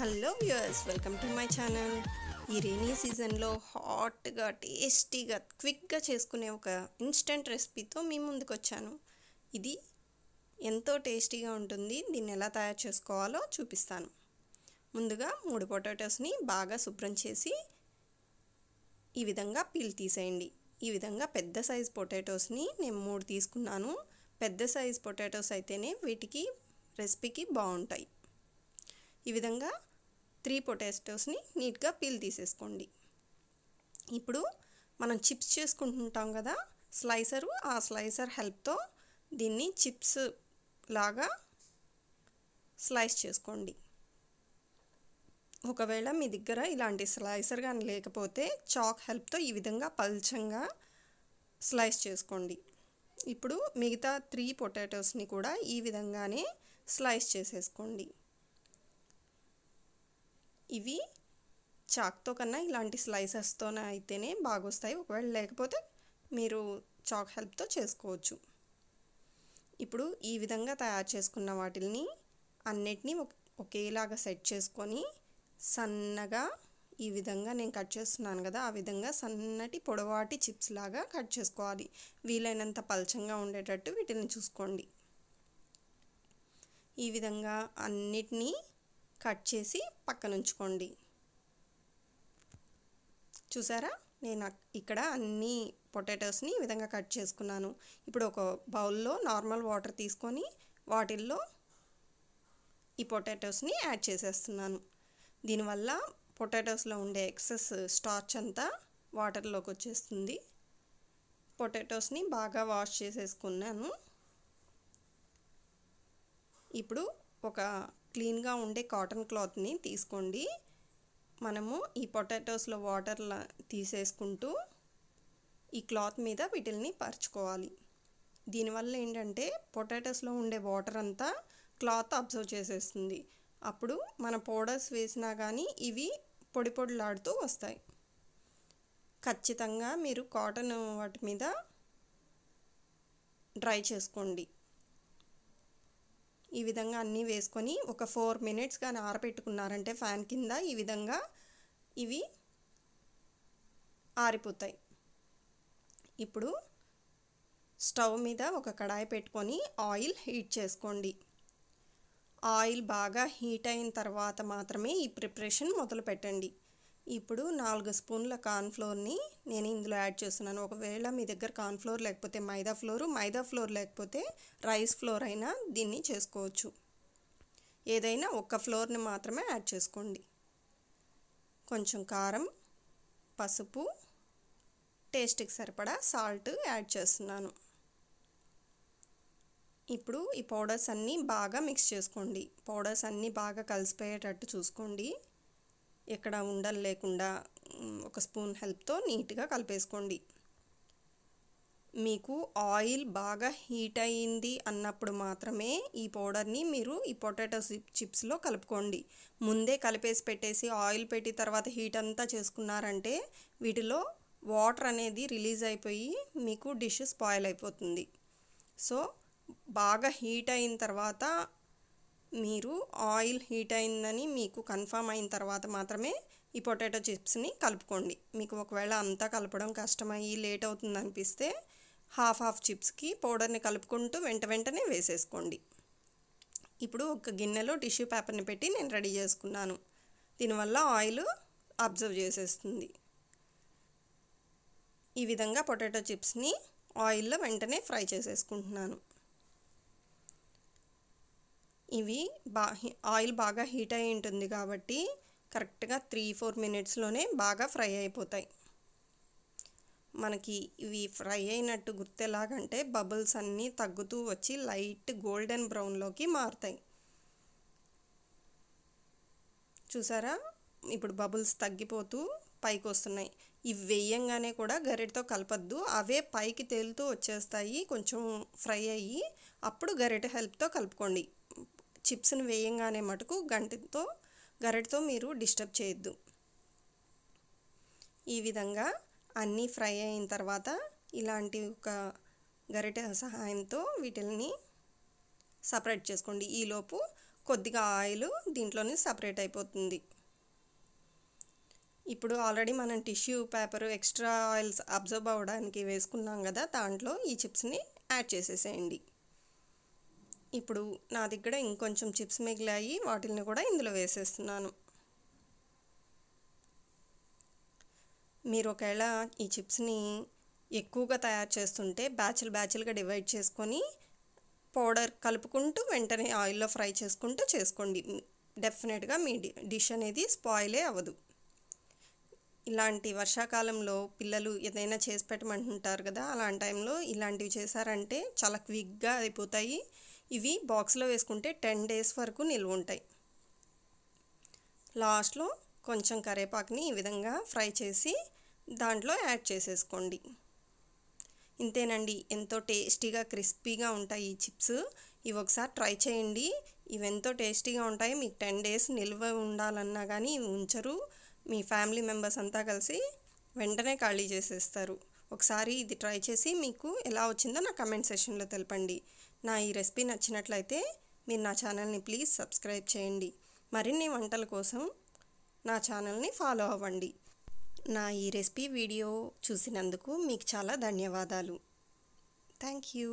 hello viewers welcome to my channel ఈ rainy సీజన్లో హాట్గా టేస్టీగా క్విక్గా చేసుకునే ఒక ఇన్స్టెంట్ రెసిపీతో మీ ముందుకు వచ్చాను ఇది ఎంతో టేస్టీగా ఉంటుంది దీన్ని ఎలా తయారు చేసుకోవాలో చూపిస్తాను ముందుగా మూడు పొటాటోస్ని బాగా శుభ్రం చేసి ఈ విధంగా పీల్ తీసేయండి ఈ విధంగా పెద్ద సైజ్ పొటాటోస్ని నేను మూడు తీసుకున్నాను పెద్ద సైజ్ పొటాటోస్ అయితేనే వీటికి రెసిపీకి బాగుంటాయి ఈ విధంగా త్రీ పొటాటోస్ని నీట్గా పీల్ తీసేసుకోండి ఇప్పుడు మనం చిప్స్ చేసుకుంటుంటాం కదా స్లైసరు ఆ స్లైసర్ హెల్ప్తో దీన్ని చిప్స్ లాగా స్లైస్ చేసుకోండి ఒకవేళ మీ దగ్గర ఇలాంటి స్లైసర్ కానీ లేకపోతే చాక్ హెల్ప్తో ఈ విధంగా పల్చంగా స్లైస్ చేసుకోండి ఇప్పుడు మిగతా త్రీ పొటాటోస్ని కూడా ఈ విధంగానే స్లైస్ చేసేసుకోండి ఇవి చాక్తో కన్నా ఇలాంటి స్లైసెస్తో అయితేనే బాగొస్తాయి ఒకవేళ లేకపోతే మీరు చాక్ హెల్ప్తో చేసుకోవచ్చు ఇప్పుడు ఈ విధంగా తయారు చేసుకున్న వాటిని అన్నిటినీ ఒకేలాగా సెట్ చేసుకొని సన్నగా ఈ విధంగా నేను కట్ చేస్తున్నాను కదా ఆ విధంగా సన్నటి పొడవాటి చిప్స్ లాగా కట్ చేసుకోవాలి వీలైనంత పలచంగా ఉండేటట్టు వీటిని చూసుకోండి ఈ విధంగా అన్నిటినీ కట్ చేసి పక్కన ఉంచుకోండి చూసారా నేను ఇక్కడ అన్ని పొటాటోస్ని ఈ విధంగా కట్ చేసుకున్నాను ఇప్పుడు ఒక బౌల్లో నార్మల్ వాటర్ తీసుకొని వాటిల్లో ఈ పొటాటోస్ని యాడ్ చేసేస్తున్నాను దీనివల్ల పొటాటోస్లో ఉండే ఎక్సెస్ స్టార్చ్ అంతా వాటర్లోకి వచ్చేస్తుంది పొటాటోస్ని బాగా వాష్ చేసేసుకున్నాను ఇప్పుడు ఒక క్లీన్గా ఉండే కాటన్ క్లాత్ని తీసుకోండి మనము ఈ పొటాటోస్లో వాటర్ తీసేసుకుంటూ ఈ క్లాత్ మీద వీటిల్ని పరచుకోవాలి దీనివల్ల ఏంటంటే పొటాటోస్లో ఉండే వాటర్ అంతా క్లాత్ అబ్జర్వ్ చేసేస్తుంది అప్పుడు మన పౌడర్స్ వేసినా కానీ ఇవి పొడి పొడిలాడుతూ వస్తాయి ఖచ్చితంగా మీరు కాటన్ వాటి మీద డ్రై చేసుకోండి ఈ విధంగా అన్నీ వేసుకొని ఒక ఫోర్ మినిట్స్ కానీ ఆరబెట్టుకున్నారంటే ఫ్యాన్ కింద ఈ విధంగా ఇవి ఆరిపోతాయి ఇప్పుడు స్టవ్ మీద ఒక కడాయి పెట్టుకొని ఆయిల్ హీట్ చేసుకోండి ఆయిల్ బాగా హీట్ అయిన తర్వాత మాత్రమే ఈ ప్రిపరేషన్ మొదలు పెట్టండి ఇప్పుడు నాలుగు స్పూన్ల కార్న్ఫ్లోర్ని నేను ఇందులో యాడ్ చేస్తున్నాను ఒకవేళ మీ దగ్గర కార్న్ఫ్లోర్ లేకపోతే మైదా ఫ్లోరు మైదా ఫ్లోర్ లేకపోతే రైస్ ఫ్లోర్ అయినా దీన్ని చేసుకోవచ్చు ఏదైనా ఒక్క ఫ్లోర్ని మాత్రమే యాడ్ చేసుకోండి కొంచెం కారం పసుపు టేస్ట్కి సరిపడా సాల్ట్ యాడ్ చేస్తున్నాను ఇప్పుడు ఈ పౌడర్స్ అన్నీ బాగా మిక్స్ చేసుకోండి పౌడర్స్ అన్నీ బాగా కలిసిపోయేటట్టు చూసుకోండి ఎక్కడ ఉండలు లేకుండా ఒక స్పూన్ హెల్ప్తో నీట్గా కలిపేసుకోండి మీకు ఆయిల్ బాగా హీట్ అయ్యింది అన్నప్పుడు మాత్రమే ఈ పౌడర్ని మీరు ఈ పొటాటో చిప్స్లో కలుపుకోండి ముందే కలిపేసి పెట్టేసి ఆయిల్ పెట్టి తర్వాత హీట్ అంతా చేసుకున్నారంటే వీటిలో వాటర్ అనేది రిలీజ్ అయిపోయి మీకు డిష్ స్పాయిల్ అయిపోతుంది సో బాగా హీట్ అయిన తర్వాత మీరు ఆయిల్ హీట్ అయిందని మీకు కన్ఫామ్ అయిన తర్వాత మాత్రమే ఈ పొటాటో చిప్స్ని కలుపుకోండి మీకు ఒకవేళ అంతా కలపడం కష్టమయ్యి లేట్ అవుతుంది అనిపిస్తే హాఫ్ హాఫ్ చిప్స్కి పౌడర్ని కలుపుకుంటూ వెంట వెంటనే వేసేసుకోండి ఇప్పుడు ఒక గిన్నెలో టిష్యూ పేపర్ని పెట్టి నేను రెడీ చేసుకున్నాను దీనివల్ల ఆయిల్ అబ్జర్వ్ చేసేస్తుంది ఈ విధంగా పొటాటో చిప్స్ని ఆయిల్లో వెంటనే ఫ్రై చేసేసుకుంటున్నాను ఇవి బా ఆయిల్ బాగా హీట్ అయి ఉంటుంది కాబట్టి కరెక్ట్గా త్రీ ఫోర్ మినిట్స్లోనే బాగా ఫ్రై అయిపోతాయి మనకి ఇవి ఫ్రై అయినట్టు గుర్తెలాగంటే బబుల్స్ అన్నీ తగ్గుతూ వచ్చి లైట్ గోల్డెన్ బ్రౌన్లోకి మారుతాయి చూసారా ఇప్పుడు బబుల్స్ తగ్గిపోతూ పైకి వస్తున్నాయి ఇవి వేయంగానే కూడా గరిటతో కలపద్దు అవే పైకి తేలుతూ వచ్చేస్తాయి కొంచెం ఫ్రై అయ్యి అప్పుడు గరిట హెల్ప్తో కలుపుకోండి చిప్స్ని వేయంగానే మటుకు గంటతో గరిటతో మీరు డిస్టర్బ్ చేయొద్దు ఈ విధంగా అన్నీ ఫ్రై అయిన తర్వాత ఇలాంటి ఒక గరిటె సహాయంతో వీటిని సపరేట్ చేసుకోండి ఈలోపు కొద్దిగా ఆయిల్ దీంట్లోనే సపరేట్ అయిపోతుంది ఇప్పుడు ఆల్రెడీ మనం tissue paper extra oils absorb అవ్వడానికి వేసుకున్నాం కదా దాంట్లో ఈ చిప్స్ని యాడ్ చేసేసేయండి ఇప్పుడు నా దగ్గర ఇంకొంచెం చిప్స్ మిగిలాయి వాటిని కూడా ఇందులో వేసేస్తున్నాను మీరు ఒకవేళ ఈ చిప్స్ని ఎక్కువగా తయారు చేస్తుంటే బ్యాచ్లు బ్యాచ్లుగా డివైడ్ చేసుకొని పౌడర్ కలుపుకుంటూ వెంటనే ఆయిల్లో ఫ్రై చేసుకుంటూ చేసుకోండి డెఫినెట్గా మీ డిష్ అనేది స్పాయిలే అవ్వదు ఇలాంటి వర్షాకాలంలో పిల్లలు ఏదైనా చేసి పెట్టమంటుంటారు కదా అలాంటి టైంలో ఇలాంటివి చేశారంటే చాలా క్విక్గా అయిపోతాయి ఇవి బాక్స్లో వేసుకుంటే టెన్ డేస్ వరకు నిల్వ ఉంటాయి లాస్ట్లో కొంచెం కరేపాకుని ఈ విధంగా ఫ్రై చేసి దాంట్లో యాడ్ చేసేసుకోండి ఇంతేనండి ఎంతో టేస్టీగా క్రిస్పీగా ఉంటాయి ఈ చిప్స్ ఇవి ఒకసారి ట్రై చేయండి ఇవి ఎంతో టేస్టీగా ఉంటాయి మీకు టెన్ డేస్ నిల్వ ఉండాలన్నా కానీ ఇవి ఉంచరు మీ ఫ్యామిలీ మెంబర్స్ అంతా కలిసి వెంటనే ఖాళీ చేసేస్తారు ఒకసారి ఇది ట్రై చేసి మీకు ఎలా వచ్చిందో నా కమెంట్ సెషన్లో తెలపండి నా ఈ రెసిపీ నచ్చినట్లయితే మీరు నా ఛానల్ని ప్లీజ్ సబ్స్క్రైబ్ చేయండి మరిన్ని వంటల కోసం నా ఛానల్ని ఫాలో అవ్వండి నా ఈ రెసిపీ వీడియో చూసినందుకు మీకు చాలా ధన్యవాదాలు థ్యాంక్ యూ